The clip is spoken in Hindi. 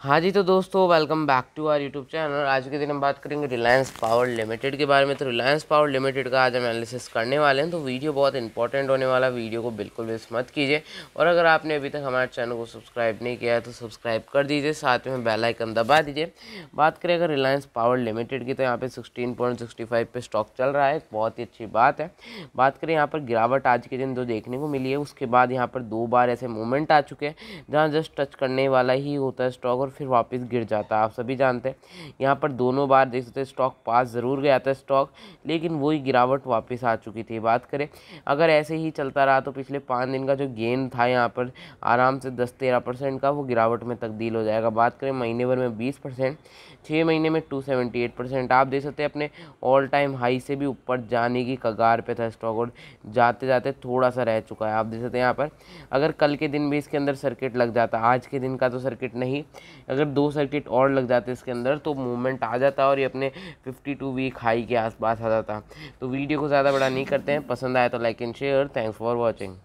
हाँ जी तो दोस्तों welcome back to our YouTube channel आज के दिन हम बात करेंगे रिलायंस पावर लिमिटेड के बारे में तो रिलायंस पावर लिमिटेड का आज हम एनालिसिस करने वाले हैं तो वीडियो बहुत इंपॉर्टेंट होने वाला वीडियो को बिल्कुल भी मत कीजिए और अगर आपने अभी तक हमारे चैनल को सब्सक्राइब नहीं किया है तो सब्सक्राइब कर दीजिए साथ में बेलाइकन दबा दीजिए बात करें अगर रिलायंस पावर लिमिटेड की तो यहाँ पर सिक्सटीन पॉइंट सिक्सटी फाइव पे स्टॉक चल रहा है बहुत ही अच्छी बात है बात करें यहाँ पर गिरावट आज के दिन जो देखने को मिली है उसके बाद यहाँ पर दो बार ऐसे मूवमेंट आ चुके हैं जहाँ जस्ट टच करने वाला ही होता है स्टॉक और फिर वापस गिर जाता है आप सभी जानते हैं यहाँ पर दोनों बार देख सकते स्टॉक पास ज़रूर गया था स्टॉक लेकिन वही गिरावट वापस आ चुकी थी बात करें अगर ऐसे ही चलता रहा तो पिछले पाँच दिन का जो गेंद था यहाँ पर आराम से दस तेरह परसेंट का वो गिरावट में तब्दील हो जाएगा बात करें महीने भर में बीस परसेंट छः महीने में टू सेवेंटी एट परसेंट आप देख सकते हैं अपने ऑल टाइम हाई से भी ऊपर जाने की कगार पे था स्टॉक और जाते जाते थोड़ा सा रह चुका है आप देख सकते हैं यहाँ पर अगर कल के दिन भी इसके अंदर सर्किट लग जाता आज के दिन का तो सर्किट नहीं अगर दो सर्किट और लग जाते इसके अंदर तो मूवमेंट आ जाता और ये अपने 52 वीक हाई के आसपास आ जाता तो वीडियो को ज़्यादा बड़ा नहीं करते हैं पसंद आया तो like and share thanks for watching